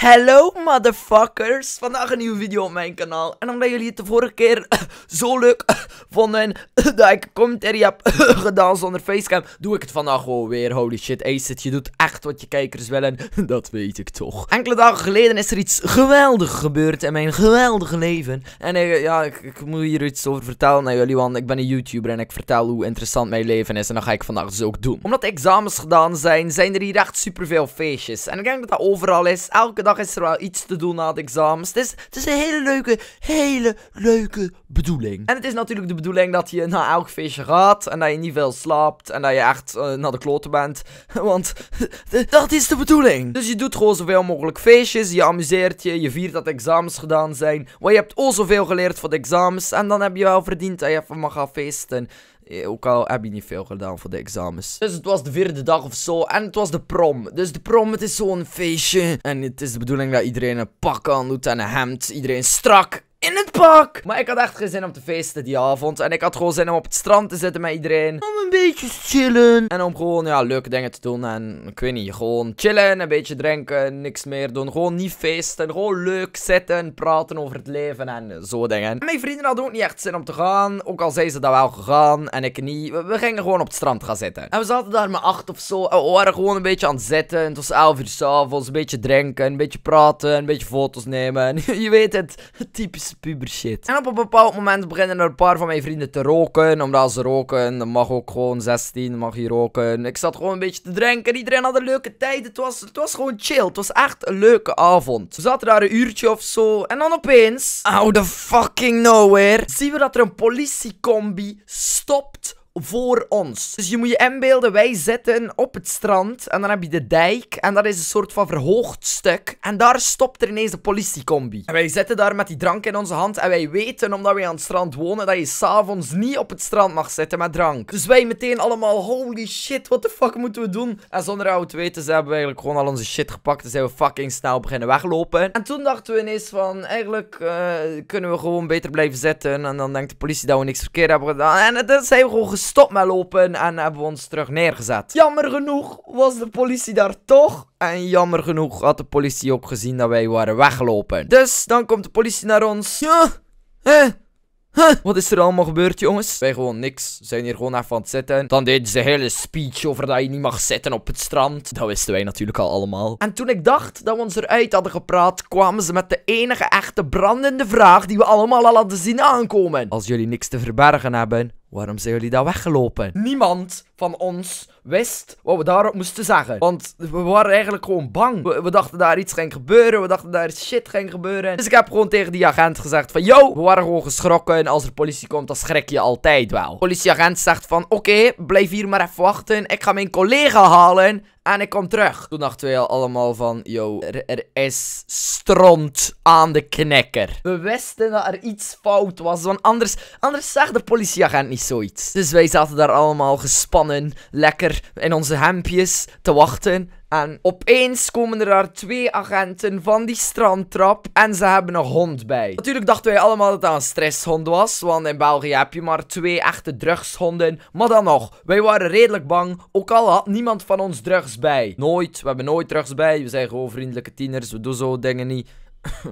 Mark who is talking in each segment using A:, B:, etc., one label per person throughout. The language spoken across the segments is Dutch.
A: Hello motherfuckers, vandaag een nieuwe video op mijn kanaal En omdat jullie het de vorige keer zo leuk vonden dat ik commentary heb gedaan zonder facecam Doe ik het vandaag gewoon weer, holy shit Acid, je doet echt wat je kijkers willen, dat weet ik toch Enkele dagen geleden is er iets geweldig gebeurd in mijn geweldige leven En ik, ja, ik, moet hier iets over vertellen naar jullie, want ik ben een YouTuber en ik vertel hoe interessant mijn leven is En dat ga ik vandaag dus ook doen Omdat examens gedaan zijn, zijn er hier echt superveel feestjes En ik denk dat dat overal is, elke dag dag is er wel iets te doen na de examens. Het is, het is een hele leuke, hele leuke bedoeling. En het is natuurlijk de bedoeling dat je na elk feestje gaat. En dat je niet veel slaapt. En dat je echt eh, naar de kloten bent. Want dat is de bedoeling. Dus je doet gewoon zoveel mogelijk feestjes. Je amuseert je. Je viert dat examens gedaan zijn. Want je hebt al zoveel geleerd voor de examens. En dan heb je wel verdiend dat je even mag gaan feesten. Eh, ook al heb je niet veel gedaan voor de examens. Dus het was de vierde dag of zo. En het was de prom. Dus de prom, het is zo'n feestje. En het is de bedoeling dat iedereen een pak aan doet en een hemd. Iedereen strak pak. Maar ik had echt geen zin om te feesten die avond. En ik had gewoon zin om op het strand te zitten met iedereen. Om een beetje chillen. En om gewoon, ja, leuke dingen te doen. En ik weet niet, gewoon chillen, een beetje drinken, niks meer doen. Gewoon niet feesten, gewoon leuk zitten, praten over het leven en zo dingen. En mijn vrienden hadden ook niet echt zin om te gaan. Ook al zijn ze dat wel gegaan en ik niet. We, gingen gewoon op het strand gaan zitten. En we zaten daar met acht of zo. we waren gewoon een beetje aan het zitten. Het was elf uur s'avonds. Een beetje drinken, een beetje praten, een beetje foto's nemen. je weet het, typische puber shit. En op een bepaald moment beginnen er een paar van mijn vrienden te roken. Omdat ze roken. Dan mag ook gewoon 16, mag je roken. Ik zat gewoon een beetje te drinken. Iedereen had een leuke tijd. Het was, het was gewoon chill. Het was echt een leuke avond. We zaten daar een uurtje of zo. En dan opeens, out of fucking nowhere, zien we dat er een politiecombi stopt voor ons. Dus je moet je inbeelden, wij zitten op het strand en dan heb je de dijk en dat is een soort van verhoogd stuk. En daar stopt er ineens de politiecombi. En wij zitten daar met die drank in onze hand en wij weten, omdat wij aan het strand wonen, dat je s'avonds niet op het strand mag zitten met drank. Dus wij meteen allemaal, holy shit, what the fuck moeten we doen? En zonder oud weten, ze hebben we eigenlijk gewoon al onze shit gepakt en zijn we fucking snel beginnen weglopen. En toen dachten we ineens van, eigenlijk eh, kunnen we gewoon beter blijven zitten. En dan denkt de politie dat we niks verkeerd hebben gedaan. En dan zijn we gewoon gestopt stop met lopen en hebben we ons terug neergezet. Jammer genoeg was de politie daar toch. En jammer genoeg had de politie ook gezien dat wij waren weglopen. Dus dan komt de politie naar ons. Ja, Huh, wat is er allemaal gebeurd, jongens? Wij gewoon niks. zijn hier gewoon even aan het zitten. Dan deden ze hele speech over dat je niet mag zitten op het strand. Dat wisten wij natuurlijk al allemaal. En toen ik dacht dat we ons eruit hadden gepraat, kwamen ze met de enige echte brandende vraag die we allemaal al hadden zien aankomen. Als jullie niks te verbergen hebben, Waarom zijn jullie daar weggelopen? Niemand van ons wist wat we daarop moesten zeggen. Want we waren eigenlijk gewoon bang. We, dachten daar iets ging gebeuren. We dachten daar shit ging gebeuren. Dus ik heb gewoon tegen die agent gezegd van... Yo, we waren gewoon geschrokken. En als er politie komt, dan schrik je altijd wel. politieagent zegt van... Oké, blijf hier maar even wachten. Ik ga mijn collega halen en ik kom terug. Toen dachten al allemaal van, yo, er, is stront aan de knekker. We wisten dat er iets fout was, want anders, anders zag de politieagent niet zoiets. Dus wij zaten daar allemaal gespannen, lekker in onze hempjes. te wachten. En opeens komen er daar twee agenten van die strandtrap en ze hebben een hond bij. Natuurlijk dachten wij allemaal dat dat een stresshond was, want in België heb je maar twee echte drugshonden. Maar dan nog, wij waren redelijk bang, ook al had niemand van ons drugs bij. Nooit, we hebben nooit drugs bij, we zijn gewoon vriendelijke tieners, we doen zo dingen niet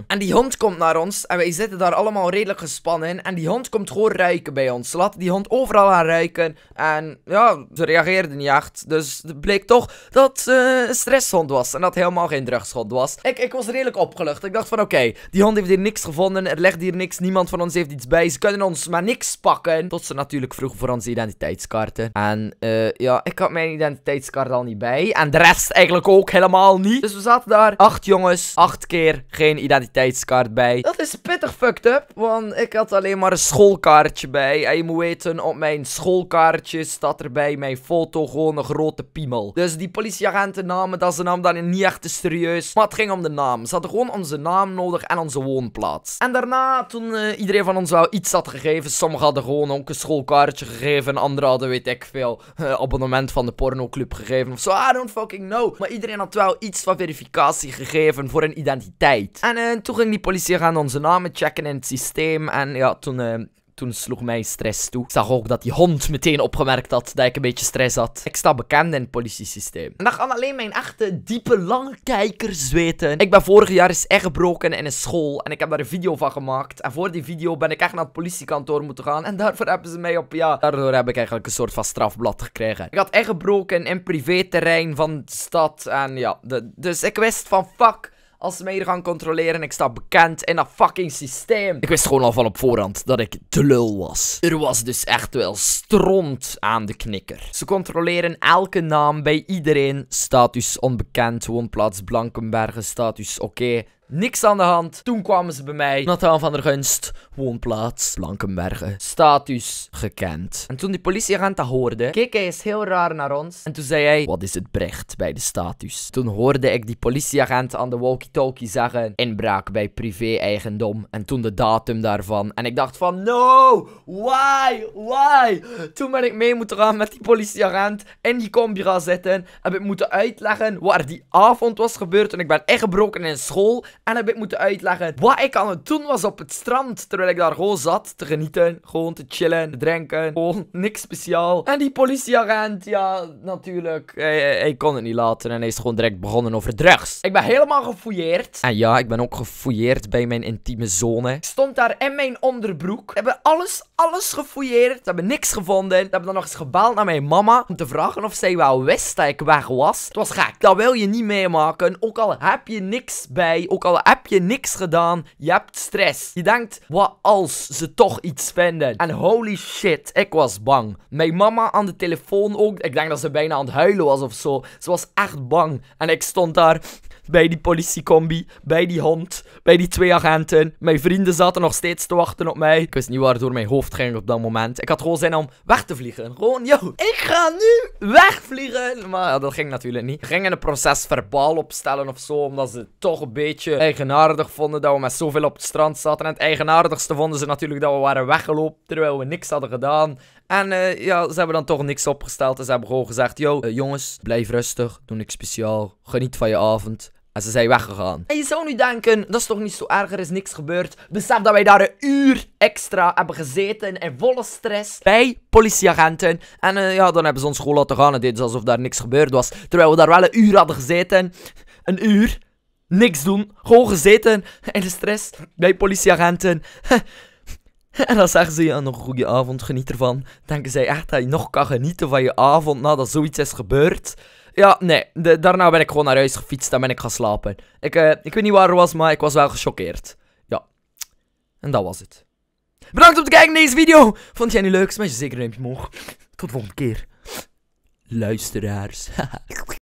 A: en die hond komt naar ons en wij zitten daar allemaal redelijk gespannen in. En die hond komt gewoon ruiken bij ons. Ze laten die hond overal aan ruiken. En ja, ze reageerde niet echt. Dus het bleek toch dat ze een stresshond was. En dat helemaal geen drugshond was. Ik, ik was redelijk opgelucht. Ik dacht van oké, die hond heeft hier niks gevonden. Er legt hier niks. Niemand van ons heeft iets bij. Ze kunnen ons maar niks pakken. Tot ze natuurlijk vroeg voor onze identiteitskaarten. En eh, ja, ik had mijn identiteitskaart al niet bij. En de rest eigenlijk ook helemaal niet. Dus we zaten daar. Acht jongens, acht keer geen identiteitskaart bij. Dat is pittig fucked up, want ik had alleen maar een schoolkaartje bij. En je moet weten, op mijn schoolkaartje staat er bij mijn foto gewoon een grote piemel. Dus die politieagenten namen dat ze nam dan niet echt serieus. Maar het ging om de naam. Ze hadden gewoon onze naam nodig en onze woonplaats. En daarna, toen eh, iedereen van ons wel iets had gegeven, sommigen hadden gewoon ook een schoolkaartje gegeven, anderen hadden, weet ik veel, abonnement van de pornoclub gegeven of zo. I don't fucking know. Maar iedereen had wel iets van verificatie gegeven voor een identiteit. En eh, toen ging die politie gaan onze namen checken in het systeem. En ja, toen, eh, toen sloeg mij stress toe. Ik zag ook dat die hond meteen opgemerkt had dat ik een beetje stress had. Ik sta bekend in het politiesysteem. En dat gaan alleen mijn echte, diepe, lange kijkers weten. Ik ben vorig jaar eens echt gebroken in een school. En ik heb daar een video van gemaakt. En voor die video ben ik echt naar het politiekantoor moeten gaan. En daarvoor hebben ze mij op, ja, daardoor heb ik eigenlijk een soort van strafblad gekregen. Ik had echt gebroken in privéterrein van de stad. En ja, dus ik wist van fuck als ze mij hier gaan controleren ik sta bekend in dat fucking systeem. Ik wist gewoon al van op voorhand dat ik de lul was. Er was dus echt wel stront aan de knikker. Ze controleren elke naam bij iedereen. Status onbekend, woonplaats Blankenbergen, status oké. Niks aan de hand. Toen kwamen ze bij mij. Nathan van der Gunst, woonplaats, Blankenbergen. Status gekend. En toen die politieagent dat hoorde, keek hij eens heel raar naar ons. En toen zei hij, wat is het brecht bij de status? Toen hoorde ik die politieagent aan de walkie-talkie zeggen, inbraak bij privé-eigendom. En toen de datum daarvan. En ik dacht van, no, why, why? Toen ben ik mee moeten gaan met die politieagent in die combi gaan zitten. Heb ik moeten uitleggen waar die avond was gebeurd. En ik ben echt gebroken in school. En heb ik moeten uitleggen wat ik aan het doen was op het strand. Terwijl ik daar gewoon zat te genieten. Gewoon te chillen, te drinken. Gewoon niks speciaal. En die politieagent, ja, natuurlijk. Hij, kon het niet laten. En hij is gewoon direct begonnen over drugs. Ik ben helemaal gefouilleerd. En ja, ik ben ook gefouilleerd bij mijn intieme zone. Ik stond daar in mijn onderbroek. Hebben alles, alles gefouilleerd. Ze hebben niks gevonden. Ze hebben dan nog eens gebeld naar mijn mama. Om te vragen of zij wel wist dat ik weg was. Het was gek. Dat wil je niet meemaken. Ook al heb je niks bij. Ook al heb je niks gedaan. Je hebt stress. Je denkt, wat als ze toch iets vinden? En holy shit, ik was bang. Mijn mama aan de telefoon ook. Ik denk dat ze bijna aan het huilen was of zo. Ze was echt bang. En ik stond daar bij die politiecombi, bij die hond, bij die twee agenten. Mijn vrienden zaten nog steeds te wachten op mij. Ik wist niet waar door mijn hoofd ging op dat moment. Ik had gewoon zin om weg te vliegen. Gewoon, yo, ik ga nu wegvliegen. Maar dat ging natuurlijk niet. We gingen een proces verbaal opstellen of zo, omdat ze het toch een beetje eigenaardig vonden dat we met zoveel op het strand zaten. En het eigenaardigste vonden ze natuurlijk dat we waren weggelopen terwijl we niks hadden gedaan. En eh, ja, ze hebben dan toch niks opgesteld. En ze hebben gewoon gezegd: Yo, eh, jongens, blijf rustig. Doe niks speciaal. Geniet van je avond. En ze zijn weggegaan. En je zou nu denken, dat is toch niet zo erg, er is niks gebeurd. Besef dat wij daar een uur extra hebben gezeten in volle stress bij politieagenten. En eh, ja, dan hebben ze ons gewoon laten gaan en deden alsof daar niks gebeurd was. Terwijl we daar wel een uur hadden gezeten. Een uur. Niks doen. Gewoon gezeten in de stress bij politieagenten. En dan zeggen ze je nog een goede avond, geniet ervan. Denken zij echt dat je nog kan genieten van je avond nadat zoiets is gebeurd? Ja, nee. daarna ben ik gewoon naar huis gefietst en ben ik gaan slapen. Ik, eh, ik weet niet waar het was, maar ik was wel gechoqueerd. Ja. En dat was het. Bedankt om te kijken naar deze video. Vond jij nu leuk? je zeker een duimpje omhoog. Tot de volgende keer. Luisteraars.